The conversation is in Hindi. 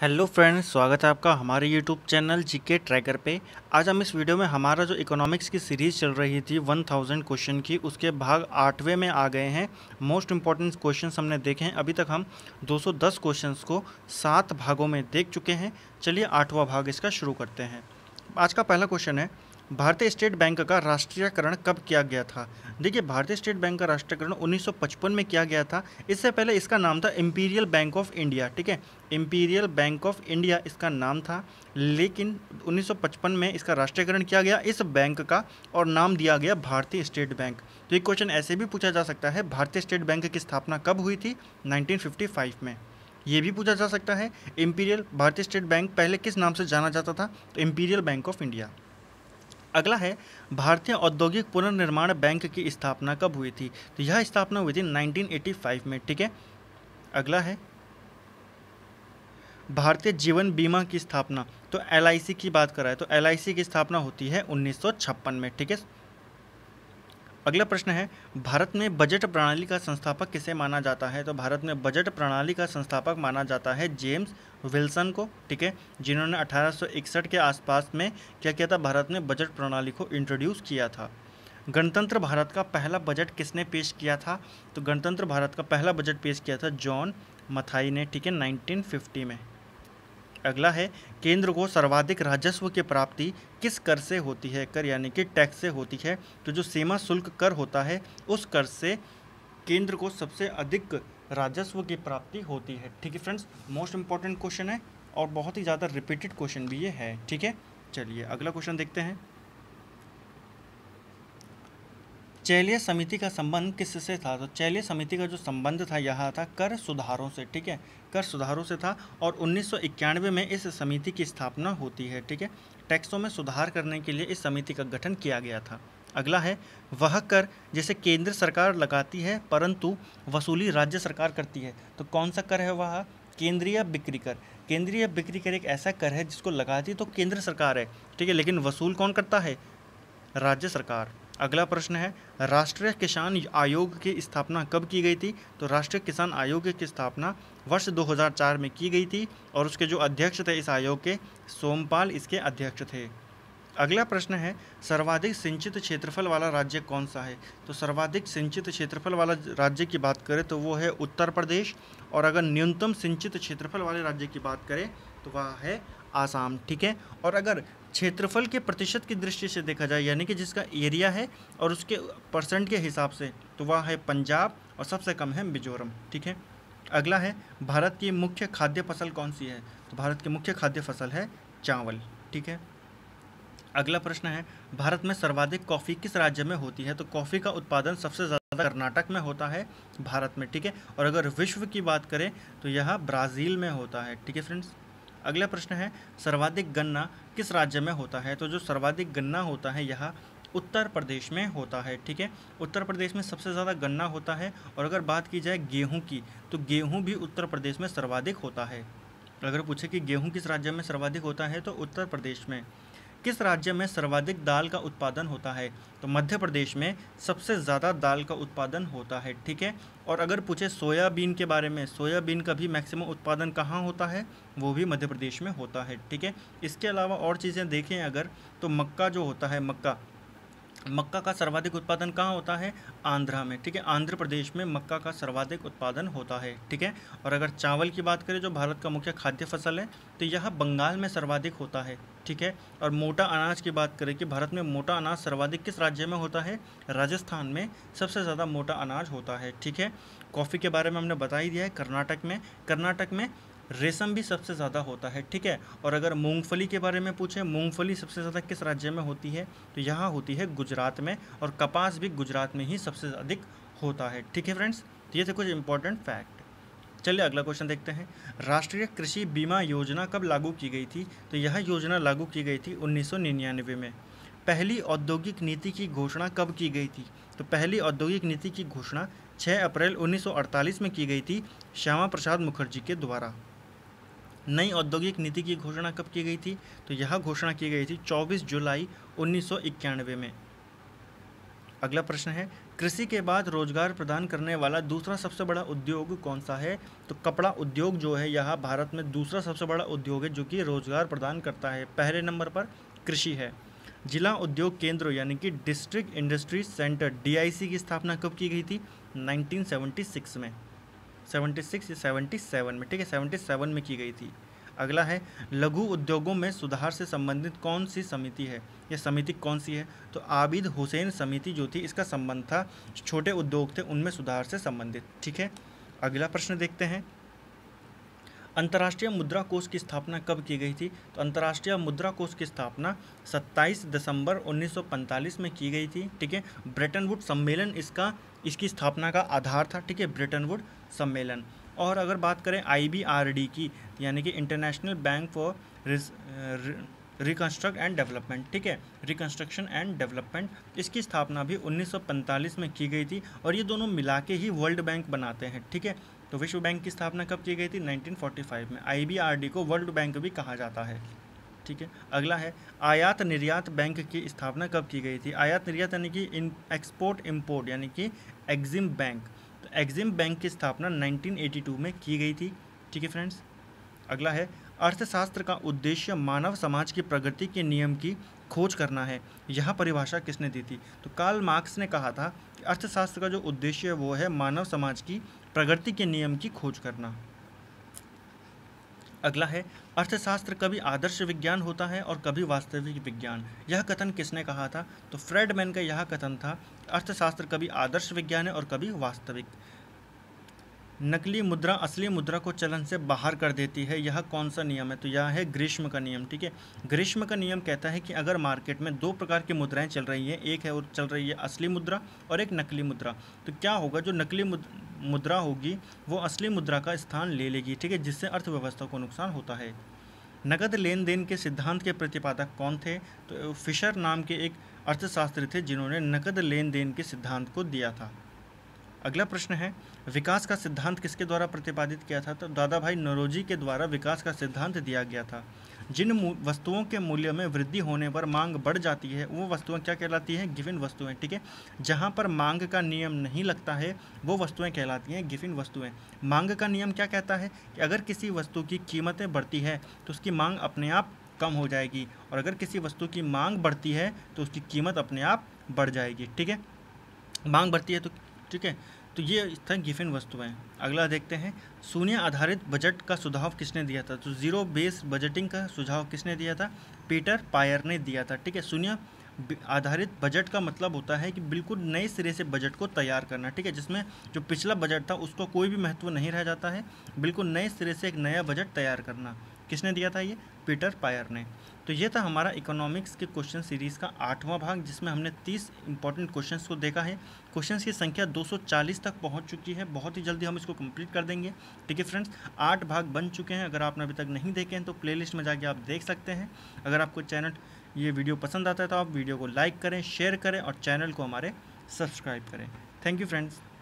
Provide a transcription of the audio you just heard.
हेलो फ्रेंड्स स्वागत है आपका हमारे यूट्यूब चैनल जीके ट्रैकर पे आज हम इस वीडियो में हमारा जो इकोनॉमिक्स की सीरीज़ चल रही थी 1000 क्वेश्चन की उसके भाग आठवें में आ गए हैं मोस्ट इम्पॉर्टेंट क्वेश्चन हमने देखे हैं अभी तक हम 210 क्वेश्चंस को सात भागों में देख चुके हैं चलिए आठवां भाग इसका शुरू करते हैं आज का पहला क्वेश्चन है भारतीय स्टेट बैंक का राष्ट्रीयकरण कब किया गया था देखिए भारतीय स्टेट बैंक का राष्ट्रीयकरण 1955 में किया गया था इससे पहले इसका नाम था इम्पीरियल बैंक ऑफ इंडिया ठीक है इम्पीरियल बैंक ऑफ इंडिया इसका नाम था लेकिन 1955 में इसका राष्ट्रीयकरण किया गया इस बैंक का और नाम दिया गया भारतीय स्टेट बैंक तो ये क्वेश्चन ऐसे भी पूछा जा सकता है भारतीय स्टेट बैंक की स्थापना कब हुई थी नाइनटीन में ये भी पूछा जा सकता है इम्पीरियल भारतीय स्टेट बैंक पहले किस नाम से जाना जाता था तो इम्पीरियल बैंक ऑफ इंडिया अगला है भारतीय औद्योगिक पुनर्निर्माण बैंक की स्थापना कब हुई थी तो यह स्थापना हुई थी 1985 में ठीक है अगला है भारतीय जीवन बीमा की स्थापना तो एल की बात कर रहा है तो एल की स्थापना होती है उन्नीस में ठीक है अगला प्रश्न है भारत में बजट प्रणाली का संस्थापक किसे माना जाता है तो भारत में बजट प्रणाली का संस्थापक माना जाता है जेम्स विल्सन को ठीक है जिन्होंने 1861 के आसपास में क्या किया था भारत में बजट प्रणाली को इंट्रोड्यूस किया था गणतंत्र भारत का पहला बजट किसने पेश किया था तो गणतंत्र भारत का पहला बजट पेश किया था जॉन मथाई ने ठीक है नाइनटीन में अगला है केंद्र को सर्वाधिक राजस्व की प्राप्ति किस कर से होती है कर यानी कि टैक्स से होती है तो जो सीमा शुल्क कर होता है उस कर से केंद्र को सबसे अधिक राजस्व की प्राप्ति होती है ठीक है फ्रेंड्स मोस्ट इंपॉर्टेंट क्वेश्चन है और बहुत ही ज़्यादा रिपीटेड क्वेश्चन भी ये है ठीक है चलिए अगला क्वेश्चन देखते हैं चैलिया समिति का संबंध किससे था तो चैलिया समिति का जो संबंध था यह था कर सुधारों से ठीक है कर सुधारों से था और उन्नीस में इस समिति की स्थापना होती है ठीक है टैक्सों में सुधार करने के लिए इस समिति का गठन किया गया था अगला है वह कर जिसे केंद्र सरकार लगाती है परंतु वसूली राज्य सरकार करती है तो कौन सा कर है वह केंद्रीय बिक्री कर केंद्रीय बिक्री कर एक ऐसा कर है जिसको लगाती तो केंद्र सरकार है ठीक है लेकिन वसूल कौन करता है राज्य सरकार अगला प्रश्न है राष्ट्रीय किसान आयोग की स्थापना कब की गई थी तो राष्ट्रीय किसान आयोग की स्थापना वर्ष 2004 में की गई थी और उसके जो अध्यक्ष थे इस आयोग के सोमपाल इसके अध्यक्ष थे अगला प्रश्न है सर्वाधिक सिंचित क्षेत्रफल वाला राज्य कौन सा है तो सर्वाधिक सिंचित क्षेत्रफल वाला राज्य की बात करें तो वो है उत्तर प्रदेश और अगर न्यूनतम सिंचित क्षेत्रफल वाले राज्य की बात करें तो वह है आसाम ठीक है और अगर क्षेत्रफल के प्रतिशत की दृष्टि से देखा जाए यानी कि जिसका एरिया है और उसके परसेंट के हिसाब से तो वह है पंजाब और सबसे कम है मिजोरम ठीक है अगला है भारत की मुख्य खाद्य फसल कौन सी है तो भारत की मुख्य खाद्य फसल है चावल ठीक है अगला प्रश्न है भारत में सर्वाधिक कॉफ़ी किस राज्य में होती है तो कॉफ़ी का उत्पादन सबसे ज़्यादा कर्नाटक में होता है भारत में ठीक है और अगर विश्व की बात करें तो यह ब्राज़ील में होता है ठीक है फ्रेंड्स अगला प्रश्न है सर्वाधिक गन्ना किस राज्य में होता है तो जो सर्वाधिक गन्ना होता है यह उत्तर प्रदेश में होता है ठीक है उत्तर प्रदेश में सबसे ज़्यादा गन्ना होता है और अगर बात की जाए गेहूँ की तो गेहूँ भी उत्तर प्रदेश में सर्वाधिक होता है अगर पूछे कि गेहूँ किस राज्य में सर्वाधिक होता है तो उत्तर प्रदेश में किस राज्य में सर्वाधिक दाल का उत्पादन होता है तो मध्य प्रदेश में सबसे ज़्यादा दाल का उत्पादन होता है ठीक है और अगर पूछे सोयाबीन के बारे में सोयाबीन का भी मैक्सिमम उत्पादन कहाँ होता है वो भी मध्य प्रदेश में होता है ठीक है इसके अलावा और चीज़ें देखें अगर तो मक्का जो होता है मक्का मक्का का सर्वाधिक उत्पादन कहाँ होता है आंध्रा में ठीक है आंध्र प्रदेश में मक्का का सर्वाधिक उत्पादन होता है ठीक है और अगर चावल की बात करें जो भारत का मुख्य खाद्य फसल है तो यह बंगाल में सर्वाधिक होता है ठीक है और मोटा अनाज की बात करें कि भारत में मोटा अनाज सर्वाधिक किस राज्य में होता है राजस्थान में सबसे ज़्यादा मोटा अनाज होता है ठीक है कॉफ़ी के बारे में हमने बता ही दिया है कर्नाटक में कर्नाटक में रेशम भी सबसे ज़्यादा होता है ठीक है और अगर मूंगफली के बारे में पूछें मूंगफली सबसे ज़्यादा किस राज्य में होती है तो यहाँ होती है गुजरात में और कपास भी गुजरात में ही सबसे अधिक होता है ठीक है फ्रेंड्स तो ये थे कुछ इंपॉर्टेंट फैक्ट चलिए अगला क्वेश्चन देखते हैं राष्ट्रीय कृषि बीमा योजना कब लागू की गई थी तो यह योजना लागू की गई थी उन्नीस में पहली औद्योगिक नीति की घोषणा कब की गई थी तो पहली औद्योगिक नीति की घोषणा 6 अप्रैल 1948 में की गई थी श्यामा प्रसाद मुखर्जी के द्वारा नई औद्योगिक नीति की घोषणा कब की गई थी तो यह घोषणा की गई थी 24 जुलाई उन्नीस में अगला प्रश्न है कृषि के बाद रोजगार प्रदान करने वाला दूसरा सबसे बड़ा उद्योग कौन सा है तो कपड़ा उद्योग जो है यह भारत में दूसरा सबसे बड़ा उद्योग है जो कि रोजगार प्रदान करता है पहले नंबर पर कृषि है जिला उद्योग केंद्र यानी कि डिस्ट्रिक्ट इंडस्ट्री सेंटर डी की स्थापना कब की गई थी नाइनटीन में सेवेंटी सिक्स या सेवेंटी सेवन में ठीक है सेवेंटी सेवन में की गई थी अगला है लघु उद्योगों में सुधार से संबंधित कौन सी समिति है यह समिति कौन सी है तो आबिद हुसैन समिति जो थी इसका संबंध था छोटे उद्योग थे उनमें सुधार से संबंधित ठीक है अगला प्रश्न देखते हैं अंतर्राष्ट्रीय मुद्रा कोष की स्थापना कब की गई थी तो अंतर्राष्ट्रीय मुद्रा कोष की स्थापना 27 दिसंबर 1945 में की गई थी ठीक है ब्रेटन सम्मेलन इसका इसकी स्थापना का आधार था ठीक है ब्रेटन सम्मेलन और अगर बात करें आईबीआरडी की यानी कि international bank for reconstruct and development ठीक है रिकंस्ट्रक्शन एंड डेवलपमेंट इसकी स्थापना भी 1945 में की गई थी और ये दोनों मिला के ही वर्ल्ड बैंक बनाते हैं ठीक है तो विश्व बैंक की स्थापना कब की गई थी 1945 में आईबीआरडी को वर्ल्ड बैंक भी कहा जाता है ठीक है अगला है आयात निर्यात बैंक की स्थापना कब की गई थी आयात निर्यात यानी कि एक्सपोर्ट इम्पोर्ट यानी कि एग्जिम बैंक एग्जिम बैंक की स्थापना 1982 में की गई थी ठीक है फ्रेंड्स अगला है अर्थशास्त्र का उद्देश्य मानव समाज की प्रगति के नियम की खोज करना है यह परिभाषा किसने दी थी तो कार्ल मार्क्स ने कहा था कि अर्थशास्त्र का जो उद्देश्य है वो है मानव समाज की प्रगति के नियम की खोज करना अगला है अर्थशास्त्र कभी आदर्श विज्ञान होता है और कभी वास्तविक विज्ञान यह कथन किसने कहा था तो फ्रेडमैन का यह कथन था अर्थशास्त्र कभी आदर्श विज्ञान है और कभी वास्तविक नकली मुद्रा असली मुद्रा को चलन से बाहर कर देती है यह कौन सा नियम है तो यह है ग्रीष्म का नियम ठीक है ग्रीष्म का नियम कहता है कि अगर मार्केट में दो प्रकार की मुद्राएं चल रही हैं एक है और चल रही है असली मुद्रा और एक नकली मुद्रा तो क्या होगा जो नकली मुद्रा होगी वो असली मुद्रा का स्थान ले लेगी ठीक है जिससे अर्थव्यवस्था को नुकसान होता है नकद लेन देन के सिद्धांत के प्रतिपादक कौन थे तो फिशर नाम के एक अर्थशास्त्री थे जिन्होंने नकद लेन देन के सिद्धांत को दिया था अगला प्रश्न है विकास का सिद्धांत किसके द्वारा प्रतिपादित किया था तो दादा भाई नरोजी के द्वारा विकास का सिद्धांत दिया गया था जिन वस्तुओं के मूल्य में वृद्धि होने पर मांग बढ़ जाती है वो वस्तुएं क्या कहलाती हैं गिविन वस्तुएं ठीक है जहाँ पर मांग का नियम नहीं लगता है वो वस्तुएं कहलाती हैं गिविन वस्तुएं मांग का नियम क्या कहता है कि अगर किसी वस्तु की कीमतें बढ़ती है तो उसकी मांग अपने आप कम हो जाएगी और अगर किसी वस्तु की मांग बढ़ती है तो उसकी कीमत अपने आप बढ़ जाएगी ठीक है मांग बढ़ती है तो ठीक है तो ये था गिफिन वस्तुएं अगला देखते हैं शून्य आधारित बजट का सुझाव किसने दिया था तो ज़ीरो बेस बजटिंग का सुझाव किसने दिया था पीटर पायर ने दिया था ठीक है शून्य आधारित बजट का मतलब होता है कि बिल्कुल नए सिरे से बजट को तैयार करना ठीक है जिसमें जो पिछला बजट था उसको कोई भी महत्व नहीं रह जाता है बिल्कुल नए सिरे से एक नया बजट तैयार करना किसने दिया था ये पीटर पायर ने तो ये था हमारा इकोनॉमिक्स के क्वेश्चन सीरीज़ का आठवां भाग जिसमें हमने 30 इंपॉर्टेंट क्वेश्चंस को देखा है क्वेश्चंस की संख्या 240 तक पहुंच चुकी है बहुत ही जल्दी हम इसको कंप्लीट कर देंगे ठीक है फ्रेंड्स आठ भाग बन चुके हैं अगर आपने अभी तक नहीं देखे हैं तो लिस्ट में जाके आप देख सकते हैं अगर आपको चैनल ये वीडियो पसंद आता है तो आप वीडियो को लाइक करें शेयर करें और चैनल को हमारे सब्सक्राइब करें थैंक यू फ्रेंड्स